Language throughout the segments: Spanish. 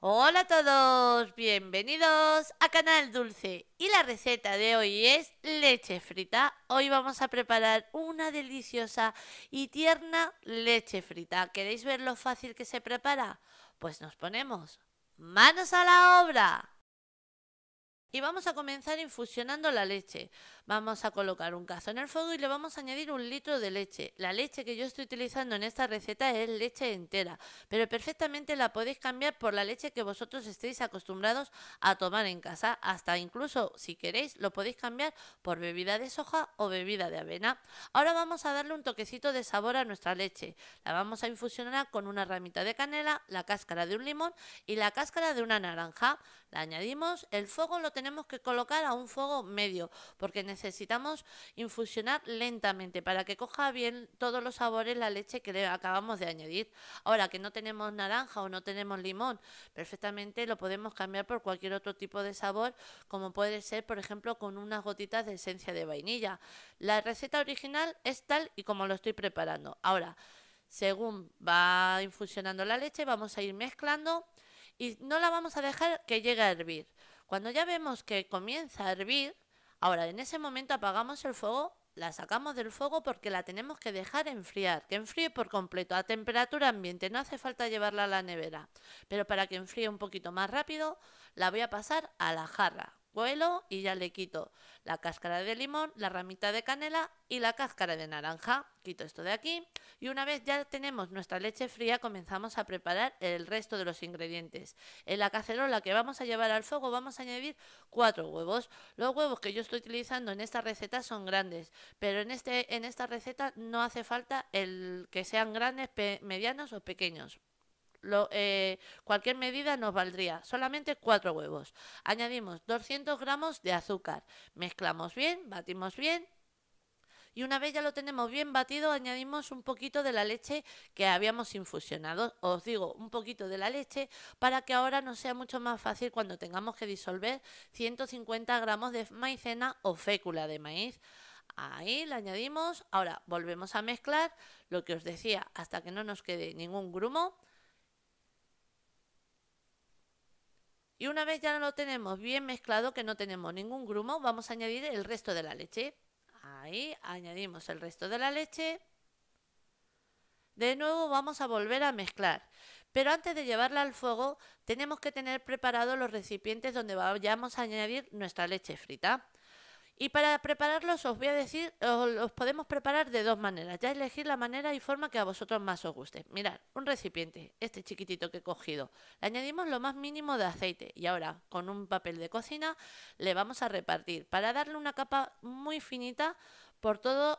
Hola a todos, bienvenidos a Canal Dulce y la receta de hoy es leche frita. Hoy vamos a preparar una deliciosa y tierna leche frita. ¿Queréis ver lo fácil que se prepara? Pues nos ponemos manos a la obra. Y vamos a comenzar infusionando la leche. Vamos a colocar un cazo en el fuego y le vamos a añadir un litro de leche. La leche que yo estoy utilizando en esta receta es leche entera, pero perfectamente la podéis cambiar por la leche que vosotros estéis acostumbrados a tomar en casa. Hasta incluso, si queréis, lo podéis cambiar por bebida de soja o bebida de avena. Ahora vamos a darle un toquecito de sabor a nuestra leche. La vamos a infusionar con una ramita de canela, la cáscara de un limón y la cáscara de una naranja. La añadimos, el fuego lo tenemos que colocar a un fuego medio, porque necesitamos necesitamos infusionar lentamente para que coja bien todos los sabores la leche que acabamos de añadir. Ahora que no tenemos naranja o no tenemos limón, perfectamente lo podemos cambiar por cualquier otro tipo de sabor, como puede ser, por ejemplo, con unas gotitas de esencia de vainilla. La receta original es tal y como lo estoy preparando. Ahora, según va infusionando la leche, vamos a ir mezclando y no la vamos a dejar que llegue a hervir. Cuando ya vemos que comienza a hervir, Ahora, en ese momento apagamos el fuego, la sacamos del fuego porque la tenemos que dejar enfriar, que enfríe por completo a temperatura ambiente, no hace falta llevarla a la nevera, pero para que enfríe un poquito más rápido, la voy a pasar a la jarra y ya le quito la cáscara de limón, la ramita de canela y la cáscara de naranja. Quito esto de aquí y una vez ya tenemos nuestra leche fría comenzamos a preparar el resto de los ingredientes. En la cacerola que vamos a llevar al fuego vamos a añadir cuatro huevos. Los huevos que yo estoy utilizando en esta receta son grandes, pero en, este, en esta receta no hace falta el que sean grandes, medianos o pequeños. Eh, cualquier medida nos valdría, solamente cuatro huevos. Añadimos 200 gramos de azúcar, mezclamos bien, batimos bien y una vez ya lo tenemos bien batido, añadimos un poquito de la leche que habíamos infusionado. Os digo, un poquito de la leche para que ahora nos sea mucho más fácil cuando tengamos que disolver 150 gramos de maicena o fécula de maíz. Ahí la añadimos, ahora volvemos a mezclar lo que os decía hasta que no nos quede ningún grumo. Y una vez ya lo tenemos bien mezclado, que no tenemos ningún grumo, vamos a añadir el resto de la leche. Ahí añadimos el resto de la leche. De nuevo vamos a volver a mezclar. Pero antes de llevarla al fuego, tenemos que tener preparados los recipientes donde vayamos a añadir nuestra leche frita. Y para prepararlos os voy a decir, os los podemos preparar de dos maneras. Ya elegir la manera y forma que a vosotros más os guste. Mirad, un recipiente, este chiquitito que he cogido. Le añadimos lo más mínimo de aceite y ahora con un papel de cocina le vamos a repartir para darle una capa muy finita por todo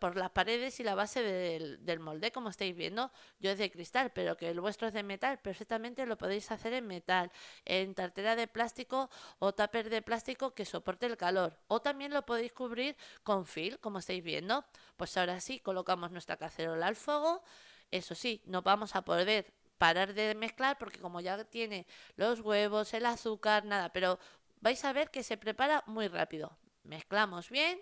por las paredes y la base del, del, molde, como estáis viendo. Yo es de cristal, pero que el vuestro es de metal, perfectamente lo podéis hacer en metal, en tartera de plástico o tupper de plástico que soporte el calor. O también lo podéis cubrir con film, como estáis viendo. Pues ahora sí, colocamos nuestra cacerola al fuego. Eso sí, no vamos a poder parar de mezclar porque como ya tiene los huevos, el azúcar, nada, pero vais a ver que se prepara muy rápido. Mezclamos bien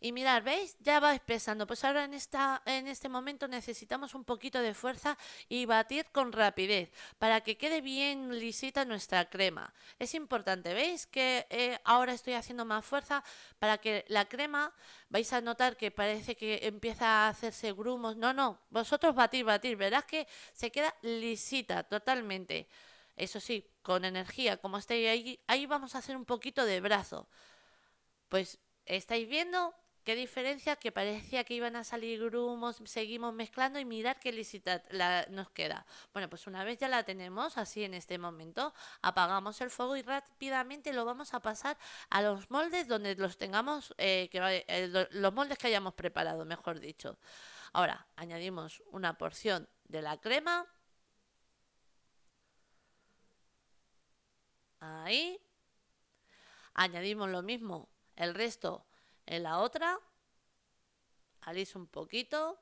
y mirar, ¿veis? Ya va expresando Pues ahora en, esta, en este momento necesitamos un poquito de fuerza y batir con rapidez para que quede bien lisita nuestra crema. Es importante, ¿veis? Que eh, ahora estoy haciendo más fuerza para que la crema, vais a notar que parece que empieza a hacerse grumos. No, no, vosotros batir, batir. Verás que se queda lisita totalmente. Eso sí, con energía, como estáis ahí, ahí vamos a hacer un poquito de brazo. Pues estáis viendo Qué diferencia que parecía que iban a salir grumos, seguimos mezclando y mirar qué lícita la, nos queda. Bueno, pues una vez ya la tenemos así en este momento, apagamos el fuego y rápidamente lo vamos a pasar a los moldes donde los tengamos, eh, que, eh, los moldes que hayamos preparado, mejor dicho. Ahora, añadimos una porción de la crema. Ahí. Añadimos lo mismo, el resto en la otra, aliso un poquito.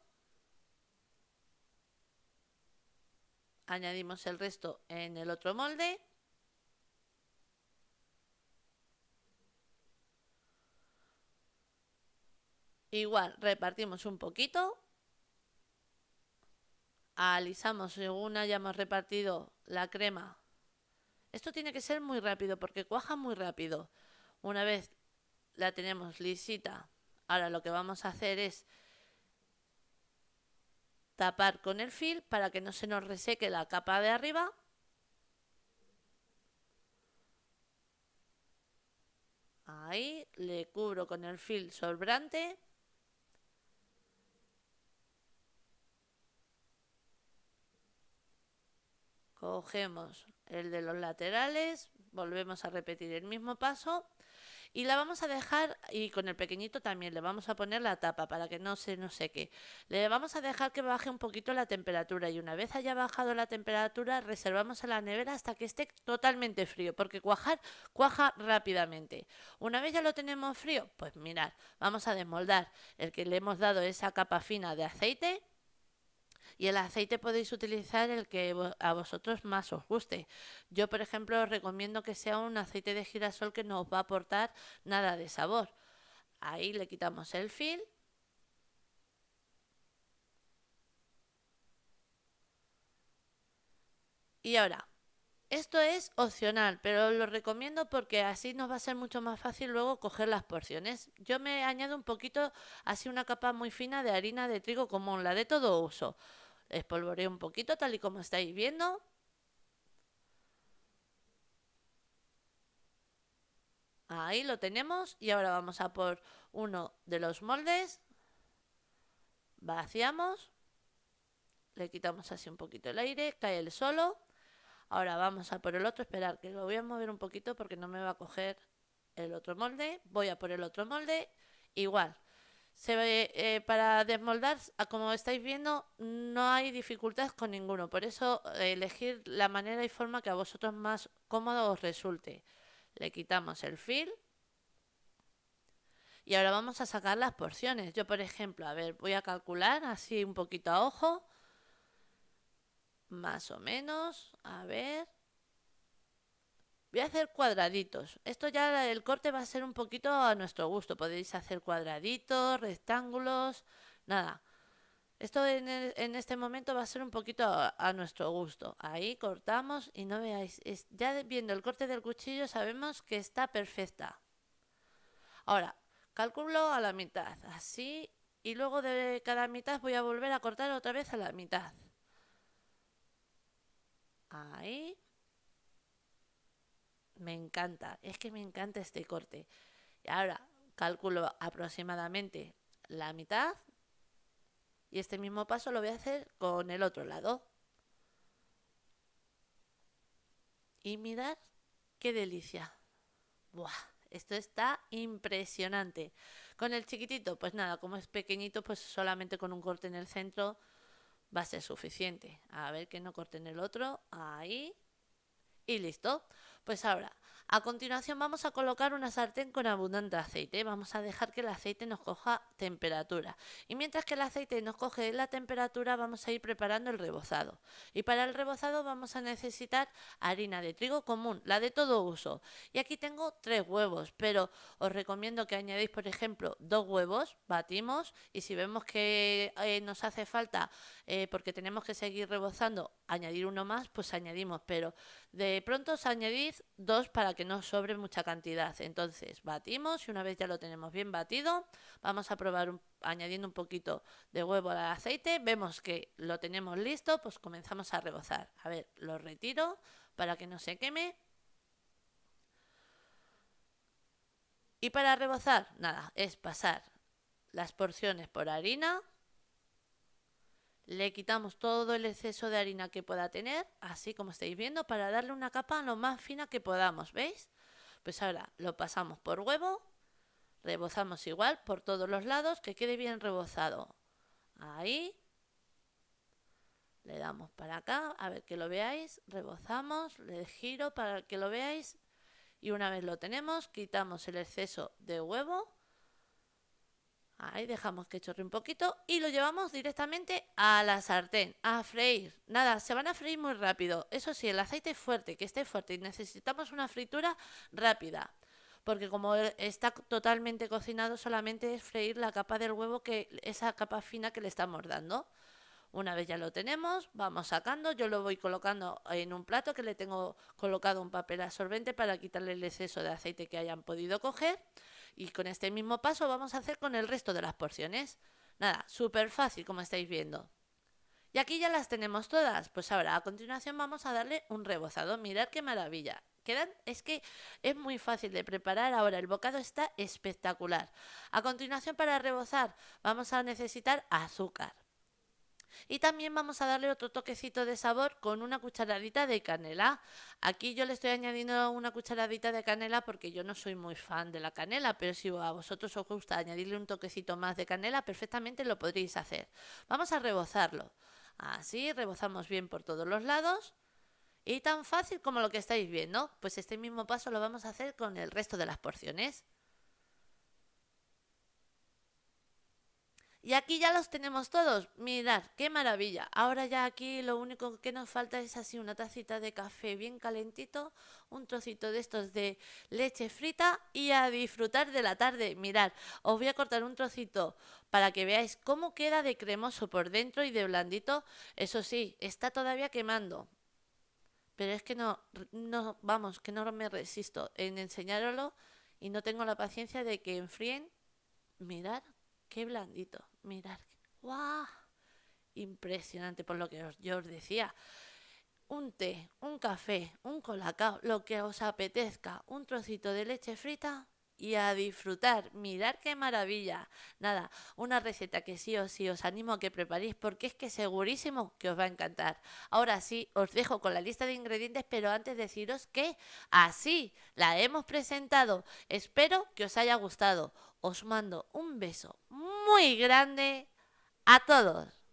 Añadimos el resto en el otro molde. Igual, repartimos un poquito. Alisamos según hayamos repartido la crema. Esto tiene que ser muy rápido porque cuaja muy rápido. Una vez la tenemos lisita. Ahora lo que vamos a hacer es tapar con el fil para que no se nos reseque la capa de arriba. Ahí le cubro con el fil sobrante. Cogemos el de los laterales, volvemos a repetir el mismo paso y la vamos a dejar, y con el pequeñito también le vamos a poner la tapa para que no se no sé Le vamos a dejar que baje un poquito la temperatura y una vez haya bajado la temperatura reservamos a la nevera hasta que esté totalmente frío, porque cuajar cuaja rápidamente. Una vez ya lo tenemos frío, pues mirad, vamos a desmoldar el que le hemos dado esa capa fina de aceite y el aceite podéis utilizar el que a vosotros más os guste. Yo, por ejemplo, os recomiendo que sea un aceite de girasol que no os va a aportar nada de sabor. Ahí le quitamos el fil Y ahora, esto es opcional, pero lo recomiendo porque así nos va a ser mucho más fácil luego coger las porciones. Yo me añado un poquito, así una capa muy fina de harina de trigo común, la de todo uso. Espolvoreo un poquito tal y como estáis viendo. Ahí lo tenemos y ahora vamos a por uno de los moldes. Vaciamos. Le quitamos así un poquito el aire, cae el solo. Ahora vamos a por el otro, esperar que lo voy a mover un poquito porque no me va a coger el otro molde. Voy a por el otro molde, igual. Se ve, eh, para desmoldar, como estáis viendo, no hay dificultades con ninguno. Por eso eh, elegir la manera y forma que a vosotros más cómodo os resulte. Le quitamos el fil. Y ahora vamos a sacar las porciones. Yo, por ejemplo, a ver, voy a calcular así un poquito a ojo. Más o menos. A ver. Voy a hacer cuadraditos. Esto ya el corte va a ser un poquito a nuestro gusto. Podéis hacer cuadraditos, rectángulos, nada. Esto en, este momento va a ser un poquito a, nuestro gusto. Ahí cortamos y no veáis. ya viendo el corte del cuchillo sabemos que está perfecta. Ahora, calculo a la mitad, así. Y luego de cada mitad voy a volver a cortar otra vez a la mitad. Ahí me encanta, es que me encanta este corte. Y ahora calculo aproximadamente la mitad y este mismo paso lo voy a hacer con el otro lado. Y mirad qué delicia. Buah, esto está impresionante. Con el chiquitito, pues nada, como es pequeñito, pues solamente con un corte en el centro va a ser suficiente. A ver que no corten el otro. Ahí. Y listo. Pues ahora, a continuación vamos a colocar una sartén con abundante aceite. Vamos a dejar que el aceite nos coja temperatura. Y mientras que el aceite nos coge la temperatura vamos a ir preparando el rebozado. Y para el rebozado vamos a necesitar harina de trigo común, la de todo uso. Y aquí tengo tres huevos, pero os recomiendo que añadáis por ejemplo dos huevos, batimos y si vemos que eh, nos hace falta eh, porque tenemos que seguir rebozando, añadir uno más, pues añadimos. pero de pronto os añadís dos para que no sobre mucha cantidad. Entonces batimos y una vez ya lo tenemos bien batido, vamos a probar añadiendo un poquito de huevo al aceite. Vemos que lo tenemos listo, pues comenzamos a rebozar. A ver, lo retiro para que no se queme. Y para rebozar, nada, es pasar las porciones por harina le quitamos todo el exceso de harina que pueda tener, así como estáis viendo, para darle una capa lo más fina que podamos, ¿veis? Pues ahora lo pasamos por huevo, rebozamos igual por todos los lados, que quede bien rebozado. Ahí. Le damos para acá, a ver que lo veáis, rebozamos, le giro para que lo veáis. Y una vez lo tenemos, quitamos el exceso de huevo Ahí dejamos que chorre un poquito y lo llevamos directamente a la sartén, a freír. Nada, se van a freír muy rápido. Eso sí, el aceite es fuerte, que esté fuerte y necesitamos una fritura rápida. Porque como e, está totalmente cocinado, solamente es freír la capa del huevo, que esa capa fina que le estamos dando. Una vez ya lo tenemos, vamos sacando. Yo lo voy colocando en un plato que le tengo colocado un papel absorbente para quitarle el exceso de aceite que hayan podido coger. Y con este mismo paso vamos a hacer con el resto de las porciones. Nada, súper fácil como estáis viendo. Y aquí ya las tenemos todas. Pues ahora a continuación vamos a darle un rebozado. Mirad qué maravilla. Quedan, es que es muy fácil de preparar. Ahora el bocado está espectacular. A continuación para rebozar vamos a necesitar azúcar. Y también vamos a darle otro toquecito de sabor con una cucharadita de canela. Aquí yo le estoy añadiendo una cucharadita de canela porque yo no soy muy fan de la canela, pero si a vosotros os gusta añadirle un toquecito más de canela, perfectamente lo podréis hacer. Vamos a rebozarlo. Así, rebozamos bien por todos los lados. Y tan fácil como lo que estáis viendo, pues este mismo paso lo vamos a hacer con el resto de las porciones. Y aquí ya los tenemos todos. Mirad, qué maravilla. Ahora ya aquí lo único que nos falta es así una tacita de café bien calentito, un trocito de estos de leche frita y a disfrutar de la tarde. Mirad, os voy a cortar un trocito para que veáis cómo queda de cremoso por dentro y de blandito. Eso sí, está todavía quemando. Pero es que no, no vamos, que no me resisto en enseñároslo y no tengo la paciencia de que enfríen. Mirad, qué blandito. ¡guau! Impresionante por lo que yo os decía. Un té, un café, un colacao, lo que os apetezca, un trocito de leche frita, y a disfrutar. mirar qué maravilla. Nada, una receta que sí o sí os animo a que preparéis porque es que segurísimo que os va a encantar. Ahora sí, os dejo con la lista de ingredientes, pero antes deciros que así la hemos presentado. Espero que os haya gustado. Os mando un beso muy grande a todos.